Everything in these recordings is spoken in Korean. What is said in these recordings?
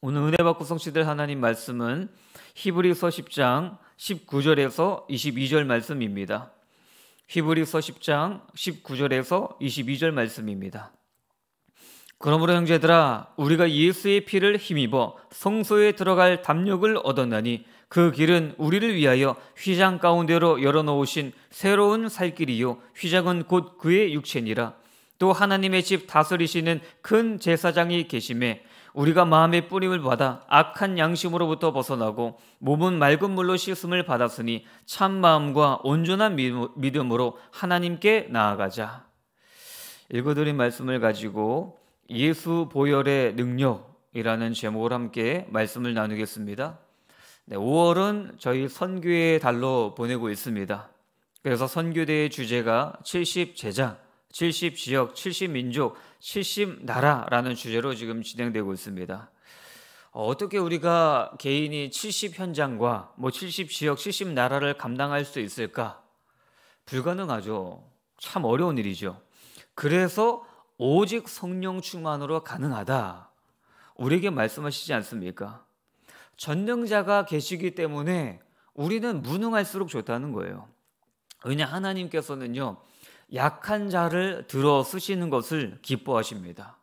오늘 은혜 받고 성취될 하나님 말씀은 히브리서 10장 19절에서 22절 말씀입니다. 히브리서 10장 19절에서 22절 말씀입니다. 그러므로 형제들아 우리가 예수의 피를 힘입어 성소에 들어갈 담력을 얻었나니 그 길은 우리를 위하여 휘장 가운데로 열어놓으신 새로운 살길이요 휘장은 곧 그의 육체니라 또 하나님의 집 다스리시는 큰 제사장이 계심에 우리가 마음의 뿌림을 받아 악한 양심으로부터 벗어나고 몸은 맑은 물로 씻음을 받았으니 참 마음과 온전한 믿음으로 하나님께 나아가자. 읽어드린 말씀을 가지고 예수 보혈의 능력이라는 제목을 함께 말씀을 나누겠습니다. 네, 5월은 저희 선교의 달로 보내고 있습니다. 그래서 선교대의 주제가 70 제자 70 지역, 70 민족, 70 나라라는 주제로 지금 진행되고 있습니다. 어, 어떻게 우리가 개인이 70 현장과 뭐70 지역, 70 나라를 감당할 수 있을까? 불가능하죠. 참 어려운 일이죠. 그래서 오직 성령 충만으로 가능하다. 우리에게 말씀하시지 않습니까? 전능자가 계시기 때문에 우리는 무능할수록 좋다는 거예요. 왜냐 하나님께서는요. 약한 자를 들어 쓰시는 것을 기뻐하십니다.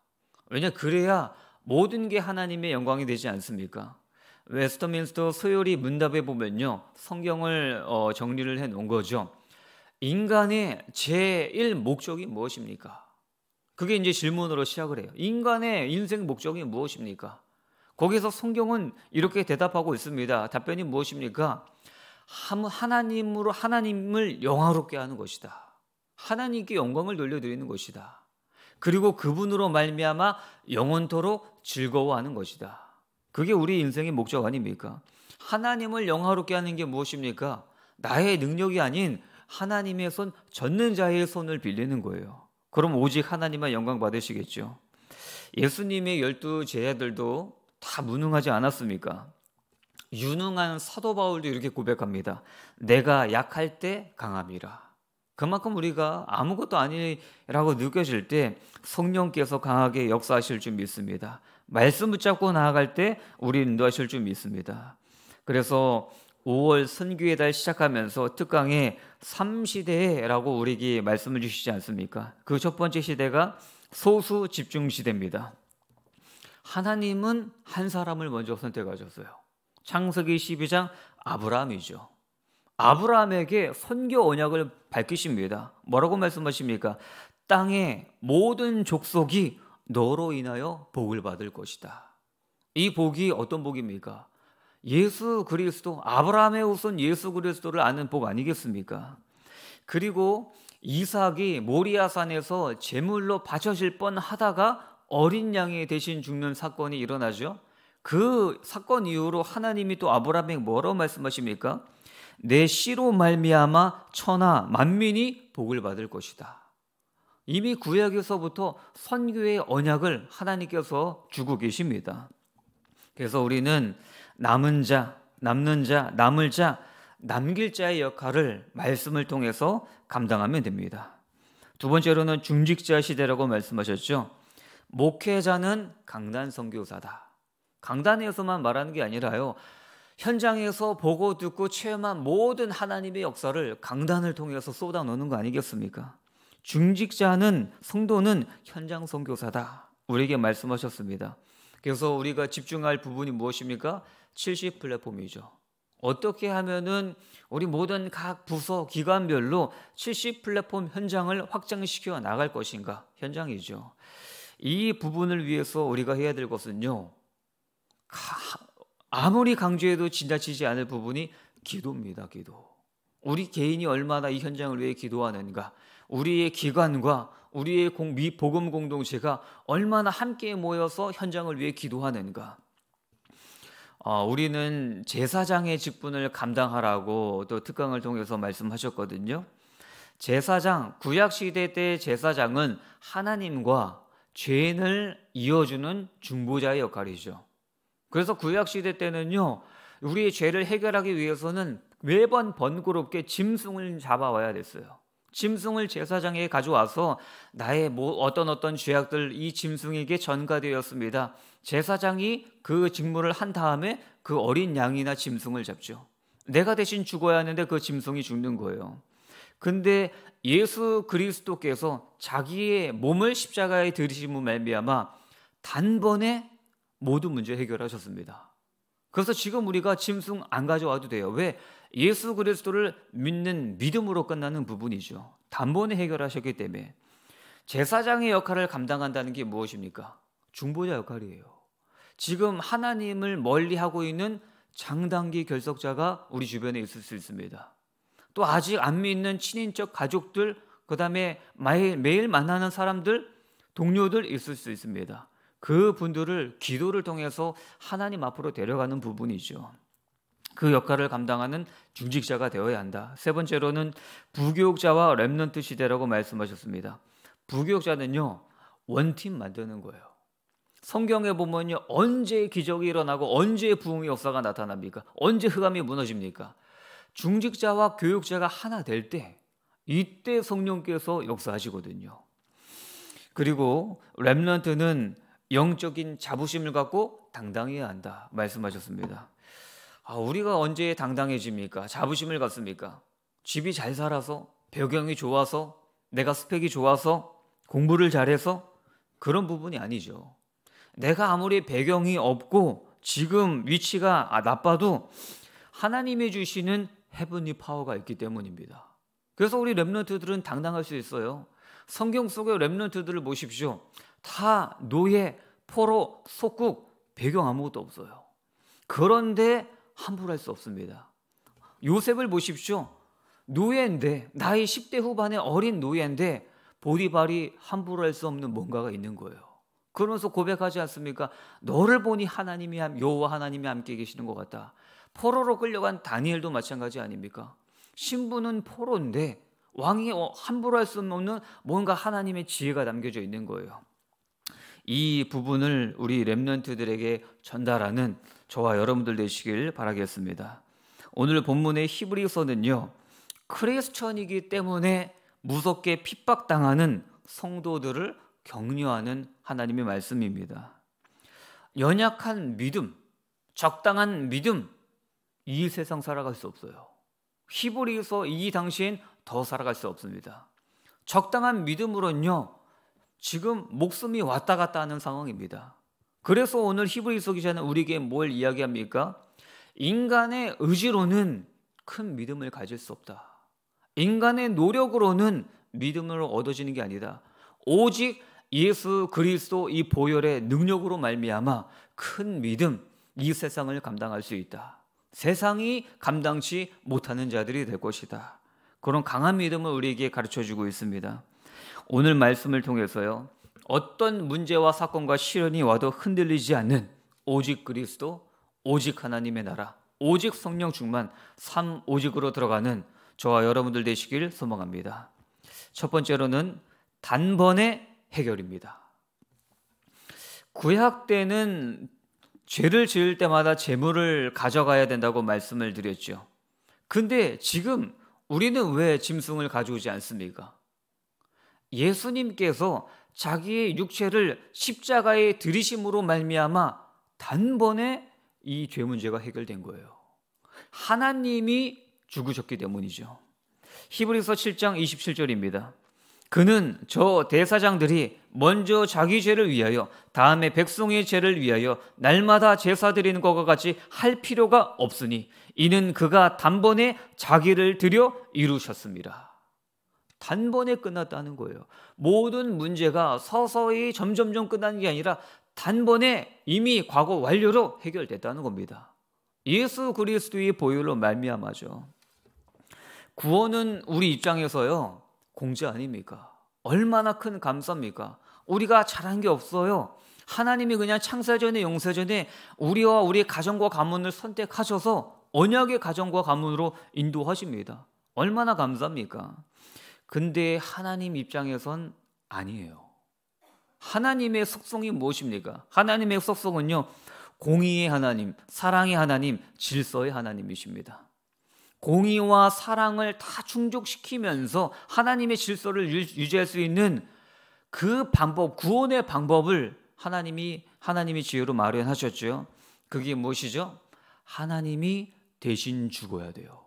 왜냐 그래야 모든 게 하나님의 영광이 되지 않습니까? 웨스터민스터 소요리 문답에 보면요. 성경을 어, 정리를 해 놓은 거죠. 인간의 제일 목적이 무엇입니까? 그게 이제 질문으로 시작을 해요. 인간의 인생 목적이 무엇입니까? 거기서 성경은 이렇게 대답하고 있습니다. 답변이 무엇입니까? 하나님으로 하나님을 영화롭게 하는 것이다. 하나님께 영광을 돌려드리는 것이다. 그리고 그분으로 말미암아 영원토록 즐거워하는 것이다. 그게 우리 인생의 목적 아닙니까? 하나님을 영화롭게 하는 게 무엇입니까? 나의 능력이 아닌 하나님의 손 젓는 자의 손을 빌리는 거예요. 그럼 오직 하나님만 영광 받으시겠죠. 예수님의 열두 제자들도 다 무능하지 않았습니까? 유능한 사도 바울도 이렇게 고백합니다. 내가 약할 때 강함이라. 그만큼 우리가 아무것도 아니라고 느껴질 때 성령께서 강하게 역사하실 줄 믿습니다. 말씀 붙잡고 나아갈 때 우리 인도하실 줄 믿습니다. 그래서 5월 선교의 달 시작하면서 특강에 3시대라고 우리에게 말씀을 주시지 않습니까? 그 첫 번째 시대가 소수 집중 시대입니다. 하나님은 한 사람을 먼저 선택하셨어요. 창세기 12장 아브라함이죠. 아브라함에게 선교 언약을 밝히십니다. 뭐라고 말씀하십니까? 땅의 모든 족속이 너로 인하여 복을 받을 것이다. 이 복이 어떤 복입니까? 예수 그리스도, 아브라함의 우선 예수 그리스도를 아는 복 아니겠습니까? 그리고 이삭이 모리아산에서 제물로 바쳐질 뻔 하다가 어린 양이 대신 죽는 사건이 일어나죠. 그 사건 이후로 하나님이 또 아브라함에게 뭐라고 말씀하십니까? 내 씨로 말미암아 천하 만민이 복을 받을 것이다. 이미 구약에서부터 선교의 언약을 하나님께서 주고 계십니다. 그래서 우리는 남은 자, 남는 자, 남을 자, 남길 자의 역할을 말씀을 통해서 감당하면 됩니다. 두 번째로는 중직자 시대라고 말씀하셨죠. 목회자는 강단 선교사다. 강단에서만 말하는 게 아니라요. 현장에서 보고 듣고 체험한 모든 하나님의 역사를 강단을 통해서 쏟아놓는 거 아니겠습니까? 중직자는 성도는 현장 선교사다. 우리에게 말씀하셨습니다. 그래서 우리가 집중할 부분이 무엇입니까? 70 플랫폼이죠. 어떻게 하면은 우리 모든 각 부서 기관별로 70 플랫폼 현장을 확장시켜 나갈 것인가? 현장이죠. 이 부분을 위해서 우리가 해야 될 것은요. 아무리 강조해도 지나치지 않을 부분이 기도입니다. 기도. 우리 개인이 얼마나 이 현장을 위해 기도하는가, 우리의 기관과 우리의 공, 미 복음 공동체가 얼마나 함께 모여서 현장을 위해 기도하는가. 어, 우리는 제사장의 직분을 감당하라고 또 특강을 통해서 말씀하셨거든요. 제사장 구약 시대 때 제사장은 하나님과 죄인을 이어주는 중보자의 역할이죠. 그래서 구약 시대 때는요. 우리의 죄를 해결하기 위해서는 매번 번거롭게 짐승을 잡아와야 됐어요. 짐승을 제사장에게 가져와서 나의 뭐 어떤 어떤 죄악들 이 짐승에게 전가되었습니다. 제사장이 그 직무를 한 다음에 그 어린 양이나 짐승을 잡죠. 내가 대신 죽어야 하는데 그 짐승이 죽는 거예요. 근데 예수 그리스도께서 자기의 몸을 십자가에 들이심으로 말미암아 단번에 모든 문제 해결하셨습니다. 그래서 지금 우리가 짐승 안 가져와도 돼요. 왜? 예수 그리스도를 믿는 믿음으로 끝나는 부분이죠. 단번에 해결하셨기 때문에 제사장의 역할을 감당한다는 게 무엇입니까? 중보자 역할이에요. 지금 하나님을 멀리하고 있는 장단기 결석자가 우리 주변에 있을 수 있습니다. 또 아직 안 믿는 친인척 가족들, 그 다음에 매일 만나는 사람들, 동료들 있을 수 있습니다. 그 분들을 기도를 통해서 하나님 앞으로 데려가는 부분이죠. 그 역할을 감당하는 중직자가 되어야 한다. 세 번째로는 부교육자와 렘넌트 시대라고 말씀하셨습니다. 부교육자는요, 원팀 만드는 거예요. 성경에 보면요, 언제 기적이 일어나고 언제 부흥의 역사가 나타납니까? 언제 흑암이 무너집니까? 중직자와 교육자가 하나 될 때, 이때 성령께서 역사하시거든요. 그리고 렘런트는 영적인 자부심을 갖고 당당해야 한다 말씀하셨습니다. 아, 우리가 언제 당당해집니까? 자부심을 갖습니까? 집이 잘 살아서 배경이 좋아서 내가 스펙이 좋아서 공부를 잘해서 그런 부분이 아니죠. 내가 아무리 배경이 없고 지금 위치가 아, 나빠도 하나님이 주시는 헤븐이 파워가 있기 때문입니다. 그래서 우리 랩런트들은 당당할 수 있어요. 성경 속의 랩런트들을 보십시오. 타, 노예, 포로, 속국, 배경 아무것도 없어요. 그런데 함부로 할 수 없습니다. 요셉을 보십시오. 노예인데, 나이 10대 후반의 어린 노예인데, 보디발이 함부로 할 수 없는 뭔가가 있는 거예요. 그러면서 고백하지 않습니까? 너를 보니 하나님이 여호와 하나님이 함께 계시는 것 같다. 포로로 끌려간 다니엘도 마찬가지 아닙니까? 신부는 포로인데 왕이 어, 함부로 할 수 없는 뭔가 하나님의 지혜가 담겨져 있는 거예요. 이 부분을 우리 렘런트들에게 전달하는 저와 여러분들 되시길 바라겠습니다. 오늘 본문의 히브리서는요. 크리스천이기 때문에 무섭게 핍박당하는 성도들을 격려하는 하나님의 말씀입니다. 연약한 믿음, 적당한 믿음, 이 세상 살아갈 수 없어요. 히브리서 이 당시엔 더 살아갈 수 없습니다. 적당한 믿음으로는요, 지금 목숨이 왔다 갔다 하는 상황입니다. 그래서 오늘 히브리서 기자는 우리에게 뭘 이야기합니까? 인간의 의지로는 큰 믿음을 가질 수 없다. 인간의 노력으로는 믿음을 얻어지는 게 아니다. 오직 예수 그리스도 이 보혈의 능력으로 말미암아 큰 믿음 이 세상을 감당할 수 있다. 세상이 감당치 못하는 자들이 될 것이다. 그런 강한 믿음을 우리에게 가르쳐 주고 있습니다. 오늘 말씀을 통해서요. 어떤 문제와 사건과 시련이 와도 흔들리지 않는 오직 그리스도, 오직 하나님의 나라, 오직 성령 충만, 삼 오직으로 들어가는 저와 여러분들 되시길 소망합니다. 첫 번째로는 단번에 해결입니다. 구약 때는 죄를 지을 때마다 재물을 가져가야 된다고 말씀을 드렸죠. 근데 지금 우리는 왜 짐승을 가져오지 않습니까? 예수님께서 자기의 육체를 십자가에 들이심으로 말미암아 단번에 이 죄 문제가 해결된 거예요. 하나님이 죽으셨기 때문이죠. 히브리서 7장 27절입니다. 그는 저 대사장들이 먼저 자기 죄를 위하여 다음에 백성의 죄를 위하여 날마다 제사 드리는 것과 같이 할 필요가 없으니 이는 그가 단번에 자기를 들여 이루셨습니다. 단번에 끝났다는 거예요. 모든 문제가 서서히 점점점 끝나는 게 아니라 단번에 이미 과거 완료로 해결됐다는 겁니다. 예수 그리스도의 보혈로 말미암아죠. 구원은 우리 입장에서요 공짜 아닙니까? 얼마나 큰 감사입니까? 우리가 잘한 게 없어요. 하나님이 그냥 창세전에 용세전에 우리와 우리 가정과 가문을 선택하셔서 언약의 가정과 가문으로 인도하십니다. 얼마나 감사합니까? 근데 하나님 입장에선 아니에요. 하나님의 속성이 무엇입니까? 하나님의 속성은요, 공의의 하나님, 사랑의 하나님, 질서의 하나님이십니다. 공의와 사랑을 다 충족시키면서 하나님의 질서를 유지할 수 있는 그 방법, 구원의 방법을 하나님이 하나님이 지혜로 마련하셨죠. 그게 무엇이죠? 하나님이 대신 죽어야 돼요.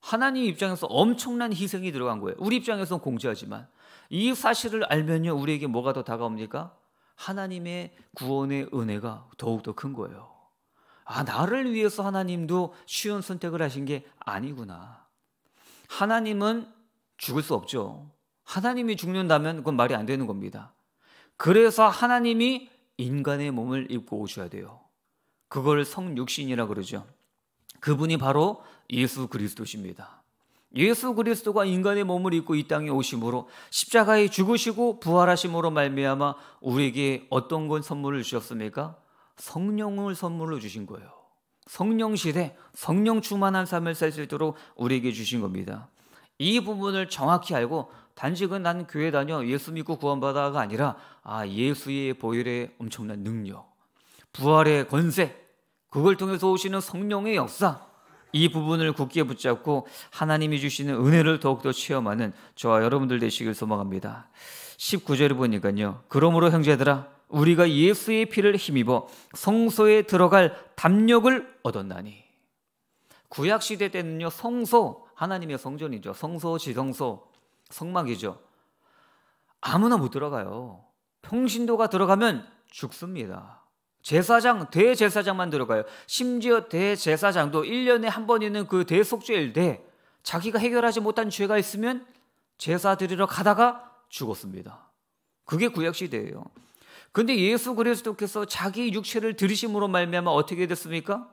하나님 입장에서 엄청난 희생이 들어간 거예요. 우리 입장에서는 공지하지만 이 사실을 알면요 우리에게 뭐가 더 다가옵니까? 하나님의 구원의 은혜가 더욱더 큰 거예요. 아, 나를 위해서 하나님도 쉬운 선택을 하신 게 아니구나. 하나님은 죽을 수 없죠. 하나님이 죽는다면 그건 말이 안 되는 겁니다. 그래서 하나님이 인간의 몸을 입고 오셔야 돼요. 그걸 성육신이라 그러죠. 그분이 바로 예수 그리스도십니다. 예수 그리스도가 인간의 몸을 입고 이 땅에 오심으로 십자가에 죽으시고 부활하심으로 말미암아 우리에게 어떤 건 선물을 주셨습니까? 성령을 선물로 주신 거예요. 성령 시대, 성령 충만한 삶을 살 수 있도록 우리에게 주신 겁니다. 이 부분을 정확히 알고 단지 그 난 교회 다녀 예수 믿고 구원받아가 아니라 아 예수의 보혈의 엄청난 능력, 부활의 권세, 그걸 통해서 오시는 성령의 역사, 이 부분을 굳게 붙잡고 하나님이 주시는 은혜를 더욱더 체험하는 저와 여러분들 되시길 소망합니다. 19절에 보니까요. 그러므로 형제들아 우리가 예수의 피를 힘입어 성소에 들어갈 담력을 얻었나니. 구약 시대 때는요. 성소 하나님의 성전이죠. 성소 지성소 성막이죠. 아무나 못 들어가요. 평신도가 들어가면 죽습니다. 제사장, 대제사장만 들어가요. 심지어 대제사장도 1년에 한 번 있는 그 대속죄일때 자기가 해결하지 못한 죄가 있으면 제사 드리러 가다가 죽었습니다. 그게 구약시대예요. 근데 예수 그리스도께서 자기 육체를 들이심으로 말미암아 어떻게 됐습니까?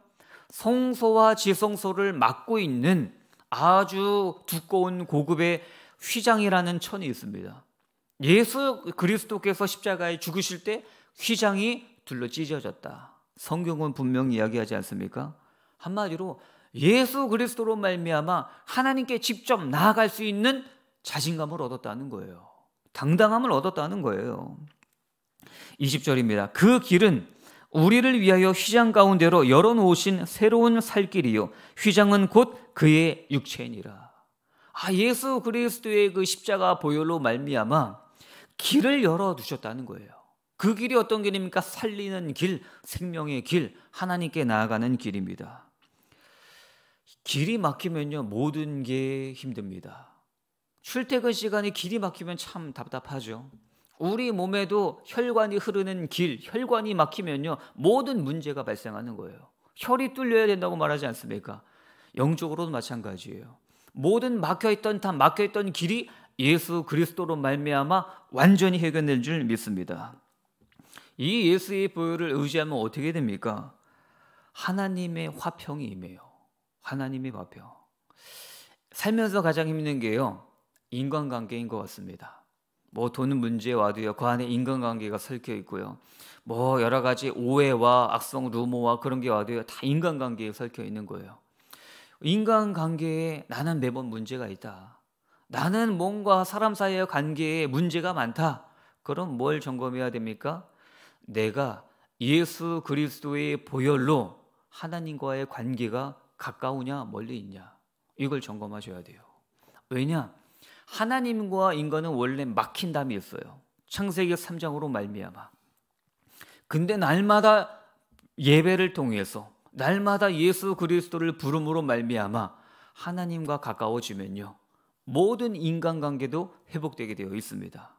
성소와 지성소를 막고 있는 아주 두꺼운 고급의 휘장이라는 천이 있습니다. 예수 그리스도께서 십자가에 죽으실 때 휘장이 둘로 찢어졌다. 성경은 분명히 이야기하지 않습니까? 한마디로 예수 그리스도로 말미암아 하나님께 직접 나아갈 수 있는 자신감을 얻었다는 거예요. 당당함을 얻었다는 거예요. 20절입니다. 그 길은 우리를 위하여 휘장 가운데로 열어놓으신 새로운 살길이요. 휘장은 곧 그의 육체니라. 아, 예수 그리스도의 그 십자가 보혈로 말미암아 길을 열어 두셨다는 거예요. 그 길이 어떤 길입니까? 살리는 길, 생명의 길, 하나님께 나아가는 길입니다. 길이 막히면요, 모든 게 힘듭니다. 출퇴근 시간에 길이 막히면 참 답답하죠. 우리 몸에도 혈관이 흐르는 길, 혈관이 막히면요, 모든 문제가 발생하는 거예요. 혈이 뚫려야 된다고 말하지 않습니까? 영적으로도 마찬가지예요. 모든 막혀있던 다 막혀있던 길이 예수 그리스도로 말미암아 완전히 해결될 줄 믿습니다. 이 예수의보혈을 의지하면 어떻게 됩니까? 하나님의 화평이 임해요. 하나님의 화평. 살면서 가장 힘든 게요. 인간관계인 것 같습니다. 뭐 돈은 문제 와도요. 그 안에 인간관계가 설켜 있고요. 뭐 여러 가지 오해와 악성 루머와 그런 게 와도요. 다 인간관계에 설켜 있는 거예요. 인간관계에 나는 매번 문제가 있다. 나는 뭔가 사람 사이의 관계에 문제가 많다. 그럼 뭘 점검해야 됩니까? 내가 예수 그리스도의 보혈로 하나님과의 관계가 가까우냐 멀리 있냐 이걸 점검하셔야 돼요. 왜냐? 하나님과 인간은 원래 막힌 담이 있어요. 창세기 3장으로 말미암아. 근데 날마다 예배를 통해서 날마다 예수 그리스도를 부름으로 말미암아 하나님과 가까워지면요. 모든 인간관계도 회복되게 되어 있습니다.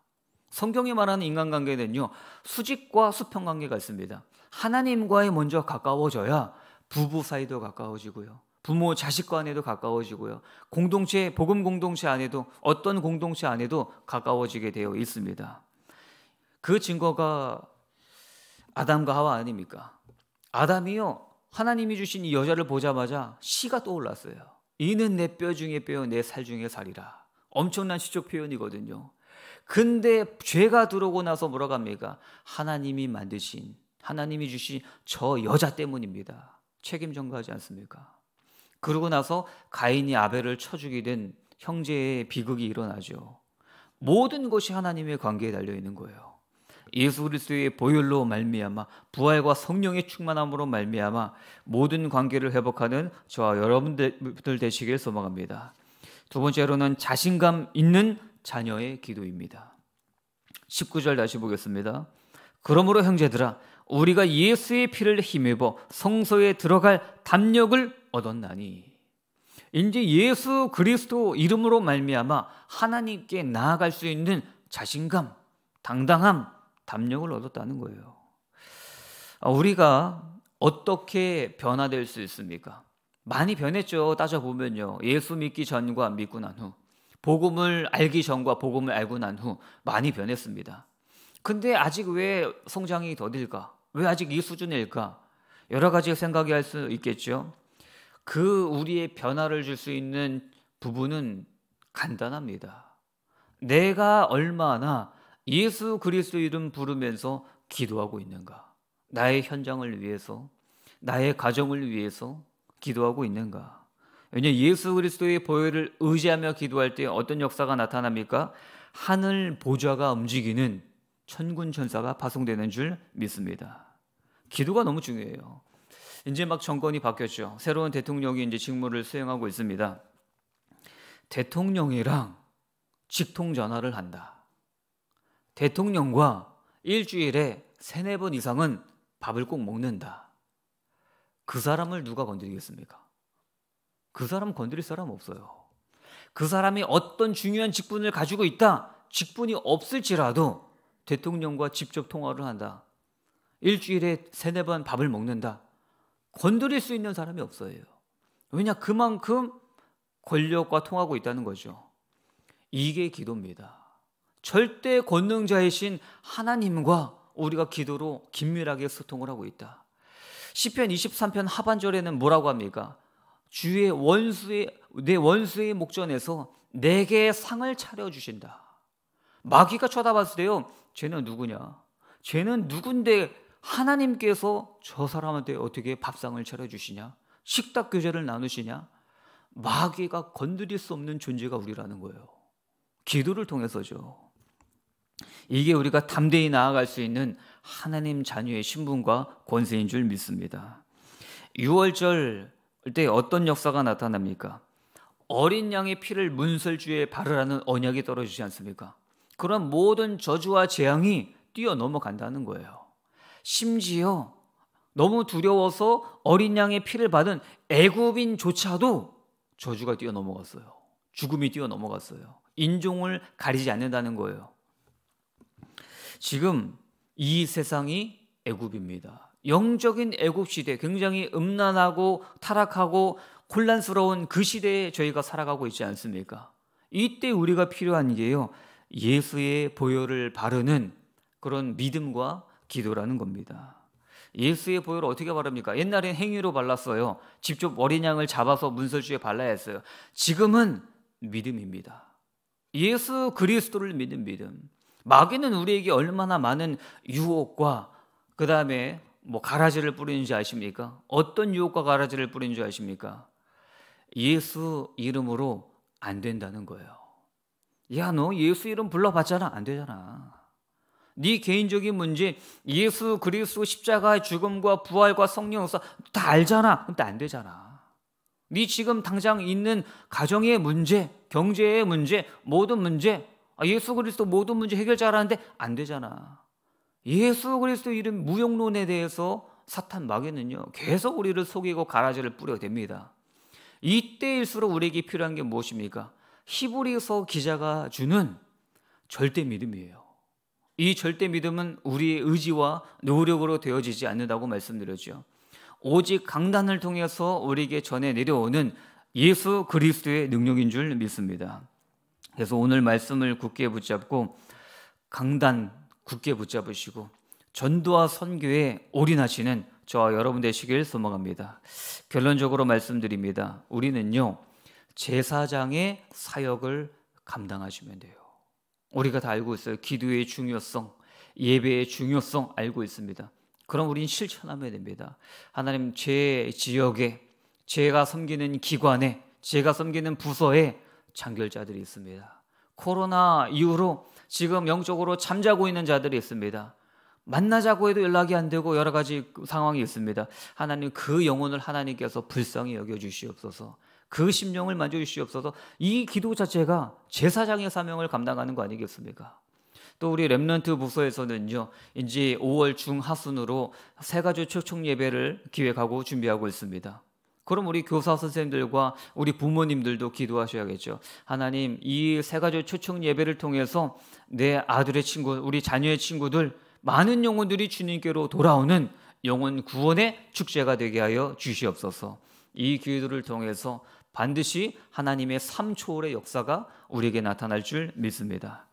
성경이 말하는 인간관계는요, 수직과 수평관계가 있습니다. 하나님과의 먼저 가까워져야 부부 사이도 가까워지고요. 부모 자식 간에도 가까워지고요. 공동체 복음 공동체 안에도 어떤 공동체 안에도 가까워지게 되어 있습니다. 그 증거가 아담과 하와 아닙니까? 아담이요. 하나님이 주신 이 여자를 보자마자 시가 떠올랐어요. 이는 내 뼈 중에 뼈, 내 살 중에 살이라. 엄청난 시적 표현이거든요. 근데 죄가 들어오고 나서 뭐라고 합니까? 하나님이 만드신, 하나님이 주신 저 여자 때문입니다. 책임 전가하지 않습니까? 그러고 나서 가인이 아벨을 쳐 죽이는 형제의 비극이 일어나죠. 모든 것이 하나님의 관계에 달려 있는 거예요. 예수 그리스도의 보혈로 말미암아 부활과 성령의 충만함으로 말미암아 모든 관계를 회복하는 저와 여러분들 되시길 소망합니다. 두 번째로는 자신감 있는 자녀의 기도입니다. 19절 다시 보겠습니다. 그러므로 형제들아 우리가 예수의 피를 힘입어 성소에 들어갈 담력을 얻었나니 이제 예수 그리스도 이름으로 말미암아 하나님께 나아갈 수 있는 자신감, 당당함, 담력을 얻었다는 거예요. 아, 우리가 어떻게 변화될 수 있습니까? 많이 변했죠. 따져보면요. 예수 믿기 전과 믿고 난 후. 복음을 알기 전과 복음을 알고 난 후 많이 변했습니다. 근데 아직 왜 성장이 더딜까? 왜 아직 이 수준일까? 여러 가지 생각이 할 수 있겠죠. 그 우리의 변화를 줄 수 있는 부분은 간단합니다. 내가 얼마나 예수 그리스도 이름 부르면서 기도하고 있는가? 나의 현장을 위해서, 나의 가정을 위해서 기도하고 있는가? 왜냐 예수 그리스도의 보혈을 의지하며 기도할 때 어떤 역사가 나타납니까? 하늘 보좌가 움직이는 천군 천사가 파송되는 줄 믿습니다. 기도가 너무 중요해요. 이제 막 정권이 바뀌었죠. 새로운 대통령이 이제 직무를 수행하고 있습니다. 대통령이랑 직통 전화를 한다. 대통령과 일주일에 세네 번 이상은 밥을 꼭 먹는다. 그 사람을 누가 건드리겠습니까? 그 사람 건드릴 사람 없어요. 그 사람이 어떤 중요한 직분을 가지고 있다. 직분이 없을지라도 대통령과 직접 통화를 한다. 일주일에 세네 번 밥을 먹는다. 건드릴 수 있는 사람이 없어요. 왜냐 그만큼 권력과 통하고 있다는 거죠. 이게 기도입니다. 절대 권능자이신 하나님과 우리가 기도로 긴밀하게 소통을 하고 있다. 시편 23편 하반절에는 뭐라고 합니까? 주의 원수의 내 원수의 목전에서 내게 상을 차려 주신다. 마귀가 쳐다봤을 때요. 쟤는 누구냐? 쟤는 누군데 하나님께서 저 사람한테 어떻게 밥상을 차려 주시냐? 식탁 교제를 나누시냐? 마귀가 건드릴 수 없는 존재가 우리라는 거예요. 기도를 통해서죠. 이게 우리가 담대히 나아갈 수 있는 하나님 자녀의 신분과 권세인 줄 믿습니다. 6월절 때 어떤 역사가 나타납니까? 어린 양의 피를 문설주에 바르라는 언약이 떨어지지 않습니까? 그런 모든 저주와 재앙이 뛰어넘어간다는 거예요. 심지어 너무 두려워서 어린 양의 피를 받은 애굽인조차도 저주가 뛰어넘어갔어요. 죽음이 뛰어넘어갔어요. 인종을 가리지 않는다는 거예요. 지금 이 세상이 애굽입니다. 영적인 애국 시대, 굉장히 음란하고 타락하고 혼란스러운 그 시대에 저희가 살아가고 있지 않습니까? 이때 우리가 필요한 게요. 예수의 보혈을 바르는 그런 믿음과 기도라는 겁니다. 예수의 보혈을 어떻게 바릅니까? 옛날엔 행위로 발랐어요. 직접 어린 양을 잡아서 문설주에 발라야 했어요. 지금은 믿음입니다. 예수 그리스도를 믿는 믿음. 마귀는 우리에게 얼마나 많은 유혹과 그 다음에 뭐 가라지를 뿌리는지 아십니까? 어떤 유혹과 가라지를 뿌리는지 아십니까? 예수 이름으로 안 된다는 거예요. 야, 너 예수 이름 불러봤잖아. 안 되잖아. 네 개인적인 문제, 예수 그리스도 십자가의 죽음과 부활과 성령 역사 다 알잖아. 근데 안 되잖아. 네 지금 당장 있는 가정의 문제, 경제의 문제, 모든 문제, 아, 예수 그리스도 모든 문제 해결자라는데 안 되잖아. 예수 그리스도 이름 무용론에 대해서 사탄 마귀는요 계속 우리를 속이고 가라지를 뿌려댑니다. 이때일수록 우리에게 필요한 게 무엇입니까? 히브리서 기자가 주는 절대 믿음이에요. 이 절대 믿음은 우리의 의지와 노력으로 되어지지 않는다고 말씀드렸죠. 오직 강단을 통해서 우리에게 전해 내려오는 예수 그리스도의 능력인 줄 믿습니다. 그래서 오늘 말씀을 굳게 붙잡고 강단 굳게 붙잡으시고 전도와 선교에 올인하시는 저와 여러분 되시길 소망합니다. 결론적으로 말씀드립니다. 우리는요, 제사장의 사역을 감당하시면 돼요. 우리가 다 알고 있어요. 기도의 중요성, 예배의 중요성 알고 있습니다. 그럼 우린 실천하면 됩니다. 하나님, 제 지역에, 제가 섬기는 기관에, 제가 섬기는 부서에 장결자들이 있습니다. 코로나 이후로 지금 영적으로 잠자고 있는 자들이 있습니다. 만나자고 해도 연락이 안 되고 여러 가지 그 상황이 있습니다. 하나님 그 영혼을 하나님께서 불쌍히 여겨 주시옵소서. 그 심령을 만져 주시옵소서. 이 기도 자체가 제사장의 사명을 감당하는 거 아니겠습니까? 또 우리 랩런트 부서에서는요, 이제 5월 중하순으로 세 가지 초청 예배를 기획하고 준비하고 있습니다. 그럼 우리 교사 선생님들과 우리 부모님들도 기도하셔야겠죠. 하나님, 이세 가지 초청 예배를 통해서 내 아들의 친구, 우리 자녀의 친구들, 많은 영혼들이 주님께로 돌아오는 영혼 구원의 축제가 되게 하여 주시옵소서. 이 기도를 통해서 반드시 하나님의 삼초월의 역사가 우리에게 나타날 줄 믿습니다.